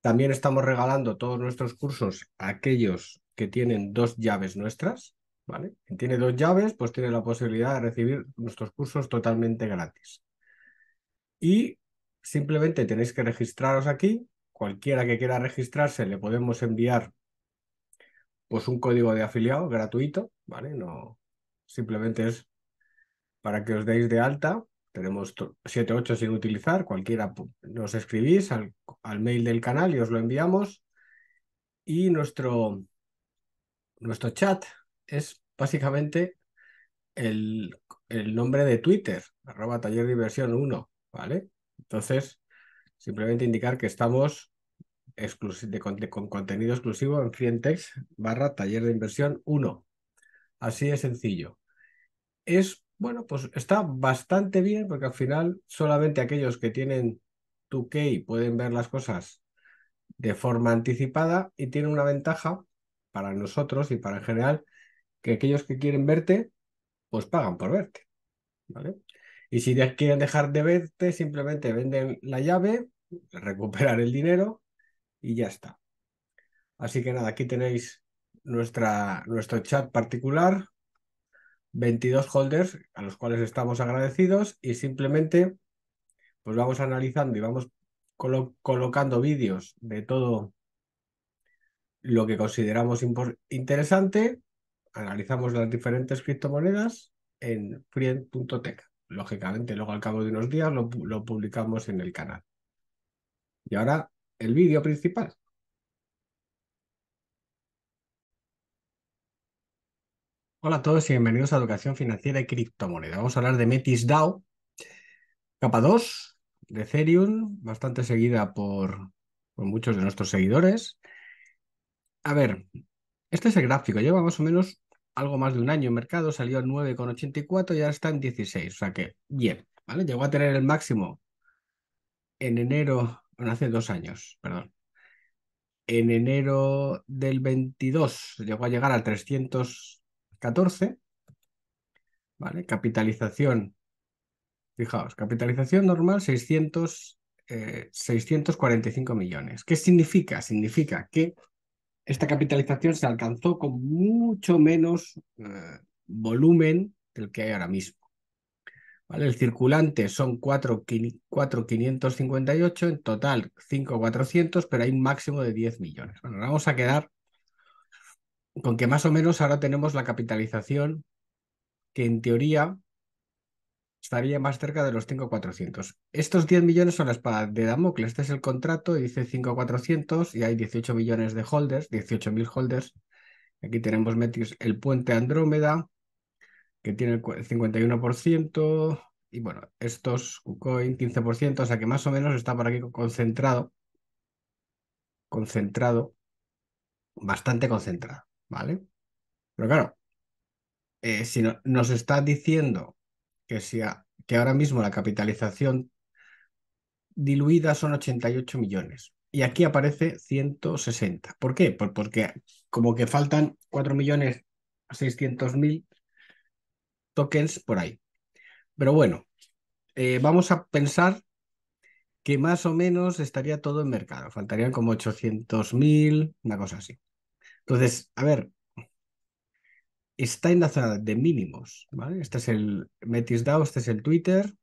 también estamos regalando todos nuestros cursos a aquellos que tienen dos llaves nuestras, ¿vale? Quien tiene dos llaves, pues tiene la posibilidad de recibir nuestros cursos totalmente gratis. Y simplemente tenéis que registraros aquí. Cualquiera que quiera registrarse le podemos enviar pues un código de afiliado gratuito, ¿vale? No, simplemente es para que os deis de alta. Tenemos 7, ocho sin utilizar, cualquiera nos escribís al al mail del canal y os lo enviamos. Y nuestro, nuestro chat es básicamente el, nombre de Twitter, arroba taller inversión 1, ¿vale? Entonces, simplemente indicar que estamos con contenido exclusivo en Frientex barra taller de inversión 1. Así de sencillo. Es, bueno, pues está bastante bien porque al final solamente aquellos que tienen 2K pueden ver las cosas de forma anticipada y tiene una ventaja para nosotros y para en general que aquellos que quieren verte, pues pagan por verte. ¿vale? Y si quieren dejar de verte, simplemente venden la llave, recuperar el dinero y ya está. Así que nada, aquí tenéis nuestra, nuestro chat particular, 22 holders a los cuales estamos agradecidos y simplemente pues vamos analizando y vamos colocando vídeos de todo lo que consideramos interesante, analizamos las diferentes criptomonedas en Friend.tech. Lógicamente, luego al cabo de unos días lo, publicamos en el canal. Y ahora el vídeo principal. Hola a todos y bienvenidos a Educación Financiera y Criptomonedas. Vamos a hablar de MetisDAO, capa 2, de Ethereum, bastante seguida por, por muchos de nuestros seguidores. A ver, este es el gráfico, lleva más o menos algo más de un año en mercado, salió a 9,84 y ahora está en 16, o sea que bien, ¿vale? Llegó a tener el máximo en enero, bueno, hace dos años, perdón. En enero del 22 llegó a llegar a 314, ¿vale? Capitalización Fijaos, capitalización normal 645 eh, millones. ¿Qué significa? Significa que esta capitalización se alcanzó con mucho menos eh, volumen del que hay ahora mismo. ¿Vale? El circulante son 4,558, en total 5,400, pero hay un máximo de 10 millones. Bueno, vamos a quedar con que más o menos ahora tenemos la capitalización que en teoría estaría más cerca de los 5.400. Estos 10 millones son la espada de Damocles, este es el contrato, dice 5.400 y hay 18 millones de holders, 18.000 holders. Aquí tenemos el puente Andrómeda, que tiene el 51%, y bueno, estos KuCoin 15%, o sea que más o menos está por aquí concentrado, concentrado, bastante concentrado, ¿vale? Pero claro, eh, si nos está diciendo que, sea, que ahora mismo la capitalización diluida son 88 millones. Y aquí aparece 160. ¿Por qué? Pues porque como que faltan 4 millones mil tokens por ahí. Pero bueno, eh, vamos a pensar que más o menos estaría todo en mercado. Faltarían como 800.000, una cosa así. Entonces, a ver, está en la zona de mínimos, ¿vale? Este es el MetisDAO, este es el Twitter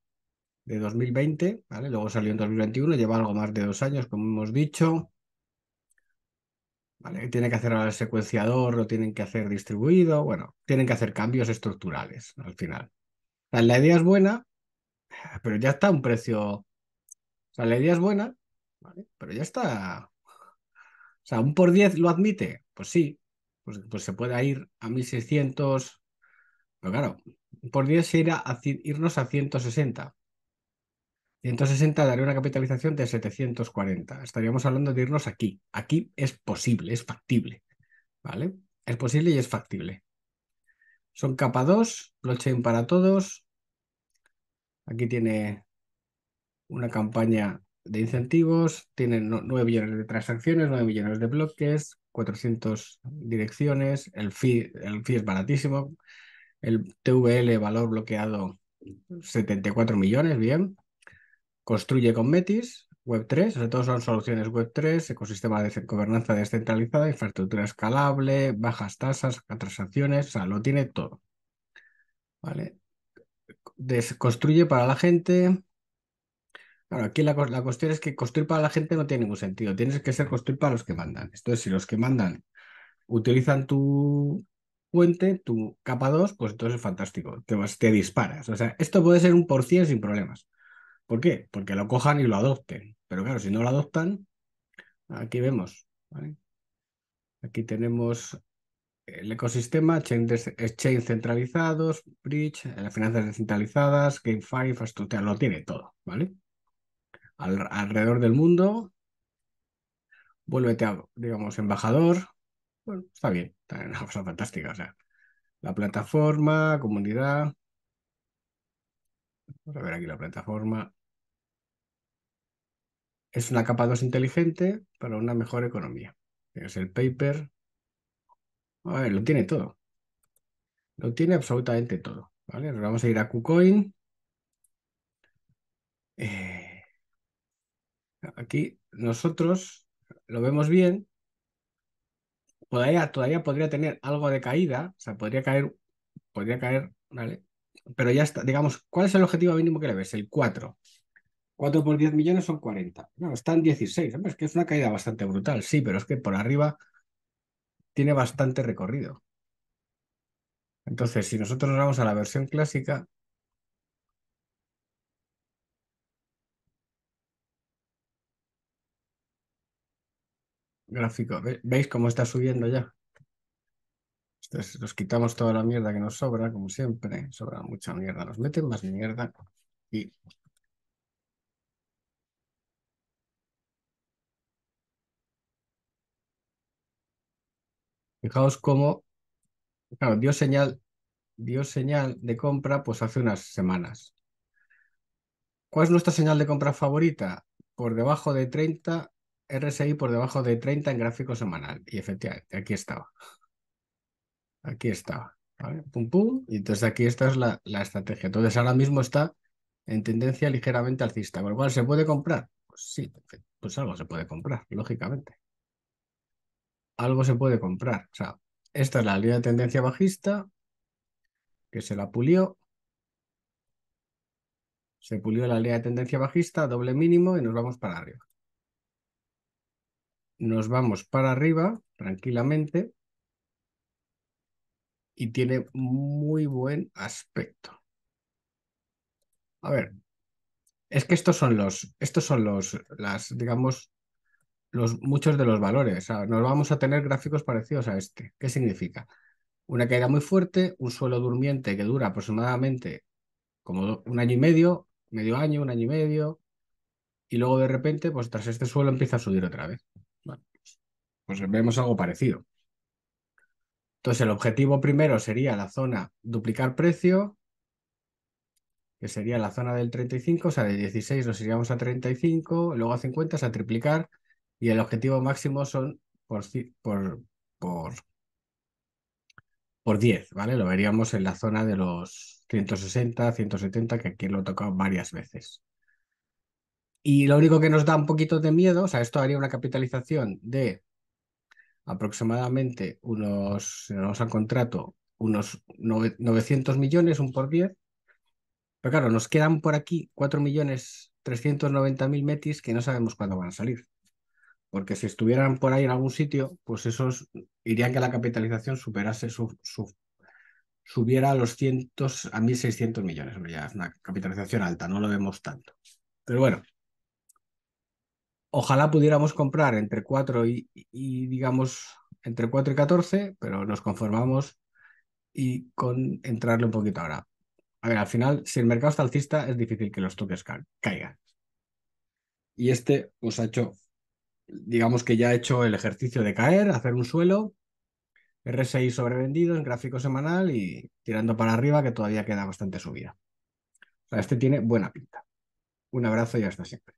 de 2020, ¿vale? Luego salió en 2021, lleva algo más de dos años, como hemos dicho. ¿Vale? Tiene que hacer ahora el secuenciador, lo tienen que hacer distribuido, bueno, tienen que hacer cambios estructurales al final. la idea es buena, pero ya está un precio. sea, la idea es buena, ¿vale? Pero ya está. O sea, un por diez lo admite, pues sí, pues, pues, se pueda ir a 1600, pero claro, por 10 se a, irnos a 160. 160 daría una capitalización de 740. Estaríamos hablando de irnos aquí. Aquí es posible, es factible. ¿Vale? Es posible y es factible. Son capa 2, blockchain para todos. Aquí tiene una campaña de incentivos, tienen 9 millones de transacciones, 9 millones de bloques, 400 direcciones, el fee, el fee es baratísimo, el TVL valor bloqueado 74 millones, bien. Construye con Metis, Web3, sobre todo son soluciones Web3, ecosistema de gobernanza descentralizada, infraestructura escalable, bajas tasas, transacciones, o sea, lo tiene todo. ¿Vale? construye para la gente, Claro, aquí la, cuestión es que construir para la gente no tiene ningún sentido. Tienes que ser construir para los que mandan. Entonces, si los que mandan utilizan tu puente, tu capa 2, pues entonces es fantástico. Te, te disparas. O sea, esto puede ser un por cien sin problemas. ¿Por qué? Porque lo cojan y lo adopten. Pero claro, si no lo adoptan, aquí vemos. ¿vale? Aquí tenemos el ecosistema, exchange centralizados, bridge, las eh, finanzas descentralizadas, GameFi, infraestructura, lo tiene todo, ¿vale? alrededor del mundo, vuélvete, a, digamos, embajador. Bueno, está bien, está una cosa fantástica. O sea, la plataforma, comunidad. Vamos a ver aquí la plataforma. Es una capa 2 inteligente para una mejor economía. Es el paper. A ver, lo tiene todo. Lo tiene absolutamente todo. ¿vale? Nos vamos a ir a KuCoin. Eh, Aquí nosotros lo vemos bien. Todavía, todavía podría tener algo de caída, o sea, podría caer, podría caer, ¿vale? Pero ya está, digamos, ¿cuál es el objetivo mínimo que le ves? El 4. 4 por 10 millones son 40. No, están 16. que es una caída bastante brutal, sí, pero es que por arriba tiene bastante recorrido. Entonces, si nosotros nos vamos a la versión clásica, gráfico. ¿Veis cómo está subiendo ya? Entonces, nos quitamos toda la mierda que nos sobra, como siempre. Sobra mucha mierda. Nos meten más mierda y Fijaos cómo, claro, dio señal, dio señal de compra pues hace unas semanas. ¿Cuál es nuestra señal de compra favorita? Por debajo de 30 RSI por debajo de 30 en gráfico semanal. Y efectivamente, aquí estaba. Aquí estaba. Pum, pum. Y entonces aquí esta es la, estrategia. Entonces ahora mismo está en tendencia ligeramente alcista. Con lo cual, ¿se puede comprar? Pues sí, pues algo se puede comprar, lógicamente. Algo se puede comprar. O sea, esta es la línea de tendencia bajista que se la pulió. Se pulió la línea de tendencia bajista, doble mínimo y nos vamos para arriba nos vamos para arriba tranquilamente y tiene muy buen aspecto. A ver, es que estos son los, estos son los, las, digamos, los, muchos de los valores. nos vamos a tener gráficos parecidos a este. ¿Qué significa? Una caída muy fuerte, un suelo durmiente que dura aproximadamente como un año y medio, medio año, un año y medio, y luego de repente, pues tras este suelo empieza a subir otra vez. Pues vemos algo parecido. Entonces, el objetivo primero sería la zona duplicar precio, que sería la zona del 35, o sea, de 16 nos iríamos a 35, luego a 50, o sea, triplicar, y el objetivo máximo son por, por, por, por 10, ¿vale? Lo veríamos en la zona de los 160, 170, que aquí lo he tocado varias veces. Y lo único que nos da un poquito de miedo, o sea, esto haría una capitalización de aproximadamente unos, si nos han contrato, unos 900 millones, un por 10. Pero claro, nos quedan por aquí 4.390.000 millones metis que no sabemos cuándo van a salir. Porque si estuvieran por ahí en algún sitio, pues esos irían que la capitalización superase su, subiera a los cientos a 1.600 millones. es una capitalización alta, no lo vemos tanto. Pero bueno, Ojalá pudiéramos comprar entre 4 y, digamos, entre 4 y 14, pero nos conformamos y con entrarle un poquito ahora. A ver, al final, si el mercado está alcista, es difícil que los toques caigan. Y este os pues, ha hecho, digamos que ya ha hecho el ejercicio de caer, hacer un suelo, RSI sobrevendido en gráfico semanal y tirando para arriba, que todavía queda bastante subida. O sea, este tiene buena pinta. Un abrazo y hasta siempre.